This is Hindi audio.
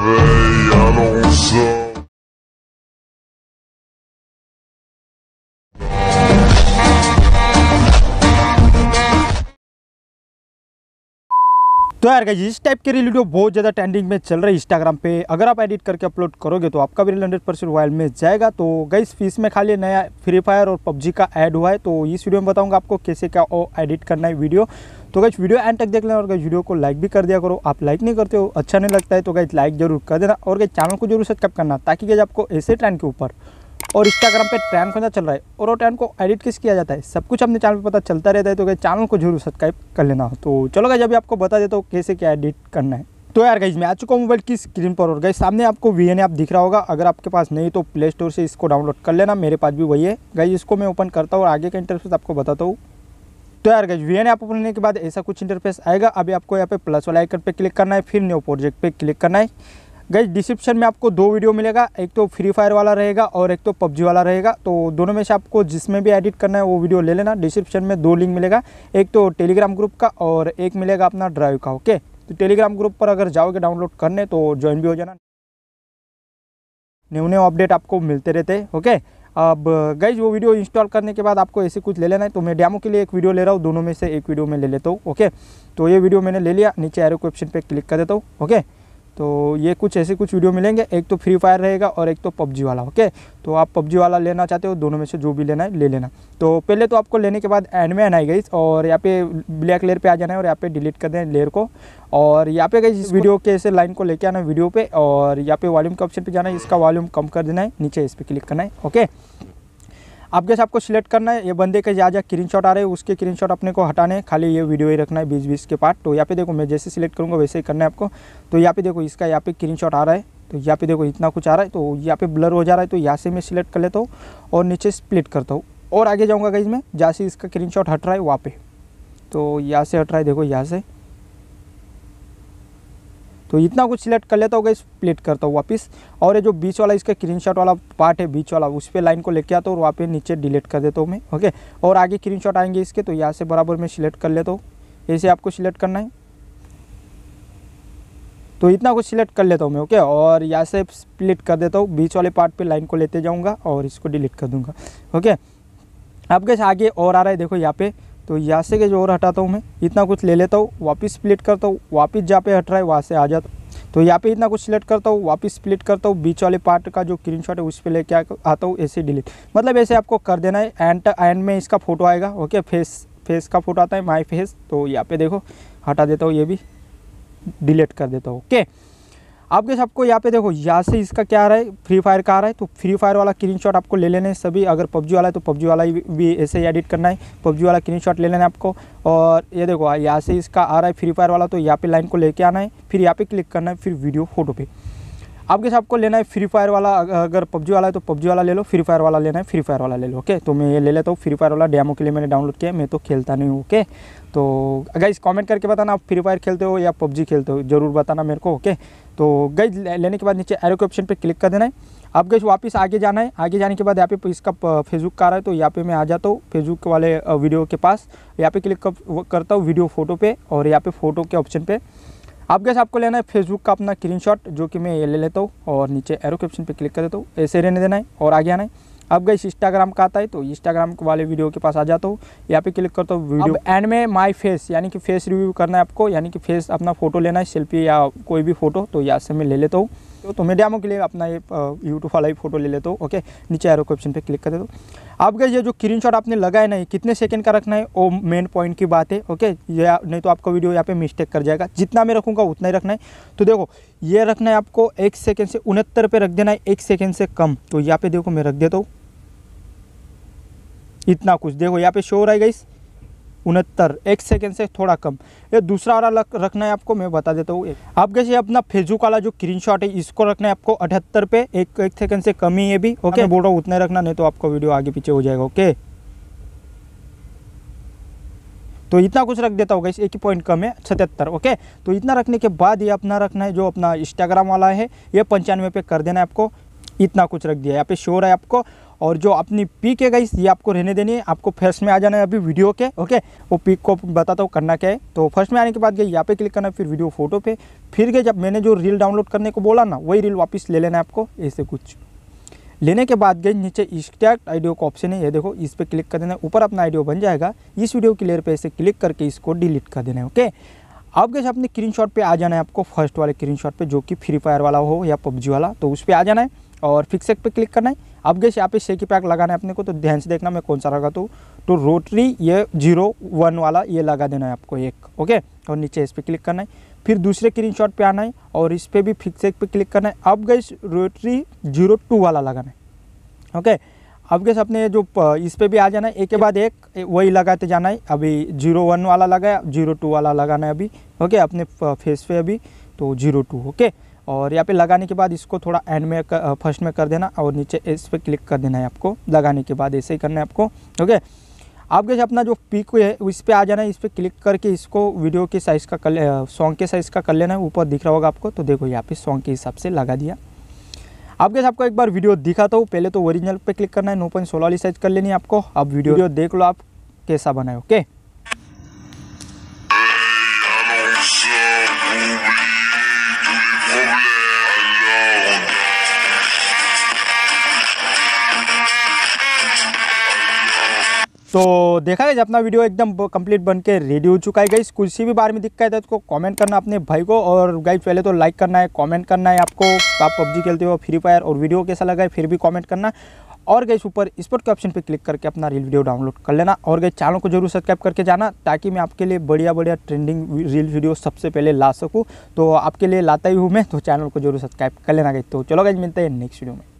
Hey, I don't suck. तो यार गाइज इस टाइप के रील वीडियो बहुत ज़्यादा ट्रेंडिंग में चल रही है इंस्टाग्राम पे अगर आप एडिट करके अपलोड करोगे तो आपका भी रील हंड्रेड परसेंट वायल में जाएगा तो गाइज फीस में खाली नया फ्री फायर और पबजी का ऐड हुआ है तो इस वीडियो में बताऊंगा आपको कैसे क्या और एडिट करना है वीडियो तो गाइज वीडियो एंड तक देख लेना और गाइज वीडियो को लाइक भी कर दिया करो आप लाइक नहीं करते हो अच्छा नहीं लगता है तो गाइज लाइक जरूर कर देना और गाइज चैनल को जरूर सब्सक्राइब करना ताकि गाइज आपको ऐसे ट्रेंड के ऊपर और इंस्टाग्राम पे ट्रेंड कौन सा चल रहा है और वो ट्रेंड को एडिट किस किया जाता है सब कुछ अपने चैनल पे पता चलता रहता है तो चैनल को जरूर सब्सक्राइब कर लेना हो तो चलो गाइज अभी आपको बता देता हूँ कैसे क्या एडिट करना है तो यार गाइज मैं आ चुका हूँ मोबाइल की स्क्रीन पर और गाइज सामने आपको वी एन ऐप दिख रहा होगा अगर आपके पास नहीं तो प्ले स्टोर से इसको डाउनलोड कर लेना मेरे पास भी वही है गाइज इसको मैं ओपन करता हूँ और आगे का इंटरफेस आपको बताता हूँ तो यार guys V N app open के बाद ऐसा कुछ इंटरफेस आएगा अभी आपको यहाँ पे प्लस वाला आइकन पर क्लिक करना है फिर न्यू प्रोजेक्ट पर क्लिक करना है गई डिस्क्रिप्शन में आपको दो वीडियो मिलेगा एक तो फ्री फायर वाला रहेगा और एक तो पबजी वाला रहेगा तो दोनों में से आपको जिसमें भी एडिट करना है वो वीडियो ले लेना डिस्क्रिप्शन में दो लिंक मिलेगा एक तो टेलीग्राम ग्रुप का और एक मिलेगा अपना ड्राइव का ओके तो टेलीग्राम ग्रुप पर अगर जाओगे डाउनलोड करने तो ज्वाइन भी हो जाना न्यू न्यू अपडेट आपको मिलते रहते ओके अब गई वो वीडियो इंस्टॉल करने के बाद आपको ऐसे कुछ ले लेना है तो मैं डैमो के लिए एक वीडियो ले रहा हूँ दोनों में से एक वीडियो में ले लेता हूँ ओके तो ये वीडियो मैंने ले लिया नीचे एरो क्वेश्चन ऑप्शन पर क्लिक कर देता हूँ ओके तो ये कुछ ऐसे कुछ वीडियो मिलेंगे एक तो फ्री फायर रहेगा और एक तो पबजी वाला ओके तो आप पबजी वाला लेना चाहते हो दोनों में से जो भी लेना है ले लेना तो पहले तो आपको लेने के बाद एंड में आना है गई और यहाँ पे ब्लैक लेयर पे आ जाना है और यहाँ पे डिलीट कर दें लेयर को और यहाँ पे गई इस वीडियो के ऐसे लाइन को लेके आना है वीडियो पर और यहाँ पे वॉल्यूम के ऑप्शन पर जाना है इसका वॉल्यूम कम कर देना है नीचे इस पर क्लिक करना है ओके आपके साथ आपको सिलेक्ट करना है ये बंदे के जहाँ जहाँ क्रीन आ रहे हैं उसके क्रीन अपने को हटाने खाली ये वीडियो ही रखना है बीस बीस के पार्ट तो यहाँ पे देखो मैं जैसे सिलेक्ट करूँगा वैसे ही करना है आपको तो यहाँ पे देखो इसका यहाँ पे क्रीन आ रहा है तो यहाँ पे देखो इतना कुछ आ रहा है तो यहाँ पे ब्लर हो जा रहा है तो यहाँ से मैं सिलेक्ट कर लेता हूँ और नीचे स्प्लिट करता हूँ और आगे जाऊँगा कहीं मैं जहाँ से इसका क्रीन हट रहा है वहाँ पर तो यहाँ से हट रहा है देखो यहाँ से तो इतना कुछ सिलेक्ट कर लेता हूँ इस प्लेट करता हूँ वापस और ये जो बीच वाला इसका क्रीन शॉट वाला पार्ट है बीच वाला उस पर लाइन को लेके आता हूँ और वहाँ पे नीचे डिलीट कर देता हूँ मैं ओके और आगे क्रीन शॉट आएंगे इसके तो यहाँ से बराबर मैं सिलेक्ट कर लेता हूँ ऐसे आपको सिलेक्ट करना है तो इतना कुछ सिलेक्ट कर लेता हूँ मैं ओके और यहाँ से स्प्लिट कर देता हूँ बीच वाले पार्ट पे लाइन को लेते जाऊँगा और इसको डिलीट कर दूँगा ओके अब कैसे आगे और आ रहा है देखो यहाँ पे तो यहाँ से के जो और हटाता हूँ मैं इतना कुछ ले लेता हूँ वापस स्प्लिट करता हूँ वापस जहाँ पे हट रहा है वहाँ से आ जाता हूँ तो यहाँ पे इतना कुछ सिलेक्ट करता हूँ वापस स्प्लिट करता हूँ बीच वाले पार्ट का जो क्रीन है उस पर लेके आता हूँ ऐसे डिलीट मतलब ऐसे आपको कर देना है एंड एंड में इसका फोटो आएगा ओके फेस फेस का फोटो आता है माई फेस तो यहाँ पे देखो हटा देता हूँ ये भी डिलीट कर देता हूँ ओके आपके सबको यहाँ पे देखो यहाँ से इसका क्या आ रहा है फ्री फायर का आ रहा है तो फ्री फायर वाला क्रीन शॉट आपको ले लेना है सभी अगर पबजी वाला है तो पबजी वाला भी ऐसे ही एडिट करना है पबजी वाला क्रीन शॉट ले लेना है आपको और ये देखो यहाँ से इसका आ रहा है फ्री फायर वाला तो यहाँ पे लाइन को लेके आना है फिर यहाँ पे क्लिक करना है फिर वीडियो फोटो पे आपके आपको लेना है फ्री फायर वाला अगर पबजी वाला है तो पबजी वाला ले लो फ्री फायर वाला लेना है फ्री फायर वाला ले लो ओके तो मैं ये ले लेता हूँ फ्री फायर वाला डैमो के लिए मैंने डाउनलोड किया मैं तो खेलता नहीं हूँ ओके तो इस कॉमेंट करके बताना आप फ्री फायर खेलते हो या पबजी खेलते हो जरूर बताना मेरे को ओके तो गई लेने के बाद नीचे एरो के ऑप्शन पर क्लिक कर देना है आप गई वापस आगे जाना है आगे जाने के बाद यहाँ पे इसका फेसबुक का रहा है तो यहाँ पे मैं आ जाता हूँ फेसबुक वाले वीडियो के पास यहाँ पे क्लिक करता हूँ वीडियो फोटो पे और यहाँ पे फोटो के ऑप्शन पे आप गैस आपको लेना है फेसबुक का अपना स्क्रीन जो कि मैं ये ले लेता हूँ और नीचे एरो कैप्शन पर क्लिक कर देता हूँ ऐसे रहने देना है और आगे आना है अब गई इंस्टाग्राम का आता है तो इंस्टाग्राम वाले वीडियो के पास आ जाता हूँ यहाँ पे क्लिक करता हूँ वीडियो एंड में माय फेस यानी कि फेस रिव्यू करना है आपको यानी कि फेस अपना फोटो लेना है सेल्फी या कोई भी फोटो तो यहाँ से मैं ले लेता हूँ तो तो मैं डेमो के लिए अपना ये यूट्यूब वाला ही फ़ोटो ले लेता हूँ ओके नीचे आरो के ऑप्शन पे क्लिक कर देता हूँ आपका ये जो स्क्रीन शॉट आपने लगाया नहीं कितने सेकंड का रखना है वो मेन पॉइंट की बात है ओके ये नहीं तो आपका वीडियो यहाँ पे मिस्टेक कर जाएगा जितना मैं रखूँगा उतना ही रखना है तो देखो ये रखना है आपको एक सेकेंड से उनहत्तर पे रख देना है एक सेकेंड से कम तो यहाँ पे देखो मैं रख देता हूँ इतना कुछ देखो यहाँ पे शोर आएगा इस उनहत्तर एक सेकेंड से थोड़ा कम ये दूसरा वाला लक रखना है आपको मैं बता देता हूँ आप कैसे अपना फेसबुक वाला जो क्रीन है इसको रखना है आपको अठहत्तर पे एक एक सेकेंड से कम ही है भी ओके बोल रहा हूँ उतना रखना नहीं तो आपको वीडियो आगे पीछे हो जाएगा ओके तो इतना कुछ रख देता होगा इस एक ही पॉइंट कम है सतहत्तर ओके तो इतना रखने के बाद ये अपना रखना है जो अपना इंस्टाग्राम वाला है ये पंचानवे पे कर देना है आपको इतना कुछ रख दिया यहाँ पे शोर है आपको और जो अपनी पीक है गई ये आपको रहने देनी है आपको फर्स्ट में आ जाना है अभी वीडियो के ओके वो पीक को बताता हूँ करना क्या है तो फर्स्ट में आने के बाद गई यहाँ पे क्लिक करना फिर वीडियो फोटो पे फिर गए जब मैंने जो रील डाउनलोड करने को बोला ना वही रील वापस ले लेना है आपको ऐसे कुछ लेने के बाद गए नीचे स्टैक्ट आइडियो का ऑप्शन है ये देखो इस पर क्लिक कर देना है ऊपर अपना आइडियो बन जाएगा इस वीडियो की लेयर पर ऐसे क्लिक करके इसको डिलीट कर देना है ओके अब गए अपने क्रीन पे आ जाना है आपको फर्स्ट वाले स्क्रीन पे जो कि फ्री फायर वाला हो या पबजी वाला तो उस पर आ जाना है और फिक्सेक पे क्लिक करना है अब गैस यहाँ पे शेकी पैक लगाना है अपने को तो ध्यान से देखना मैं कौन सा लगा तो तो रोटरी ये जीरो वन वाला ये लगा देना है आपको एक ओके और नीचे इस पर क्लिक करना है फिर दूसरे क्रीन शॉट पर आना है और इस पर भी फिक्सेक पे क्लिक करना है अब गैस रोटरी जीरो टू वाला लगाना है ओके अब गैस अपने जो इस पर भी आ जाना है एक के बाद एक वही लगाते जाना है अभी जीरो वन वाला लगाया जीरो टू वाला लगाना है अभी ओके अपने फेस पे अभी तो जीरो टू ओके और यहाँ पे लगाने के बाद इसको थोड़ा एंड में फर्स्ट में कर देना और नीचे इस पर क्लिक कर देना है आपको लगाने के बाद ऐसे ही करना है आपको ओके आपके अपना जो पिक है इस पर आ जाना है इस पर क्लिक करके इसको वीडियो के साइज़ का कर सॉन्ग के साइज़ का कर लेना है ऊपर दिख रहा होगा आपको तो देखो यहाँ पे सॉन्ग के हिसाब से लगा दिया आप गैस आपको एक बार वीडियो दिखाता हूँ पहले तो ओरिजिनल पे क्लिक करना है नो पॉइंट सोलह वाली साइज कर लेनी है आपको अब वीडियो देख लो आप कैसा बनाए ओके तो देखा गया अपना वीडियो एकदम कंप्लीट बन के रेडी हो चुका है गाइस कुछ भी बार में दिक्कत है तो कमेंट करना अपने भाई को और गाइस पहले तो लाइक करना है कमेंट करना है आपको आप पबजी खेलते हो फ्री फायर और वीडियो कैसा लगा है फिर भी कमेंट करना और गई ऊपर स्पोर्ट के ऑप्शन पर क्लिक करके अपना रील वीडियो डाउनलोड कर लेना और गई चैनल को जरूर सब्सक्राइब करके जाना ताकि मैं आपके लिए बढ़िया बढ़िया ट्रेंडिंग रील वीडियो सबसे पहले ला सकूँ तो आपके लिए लाता ही हूँ मैं तो चैनल को जरूर सब्सक्राइब कर लेना गई तो चलो गई मिलते हैं नेक्स्ट वीडियो में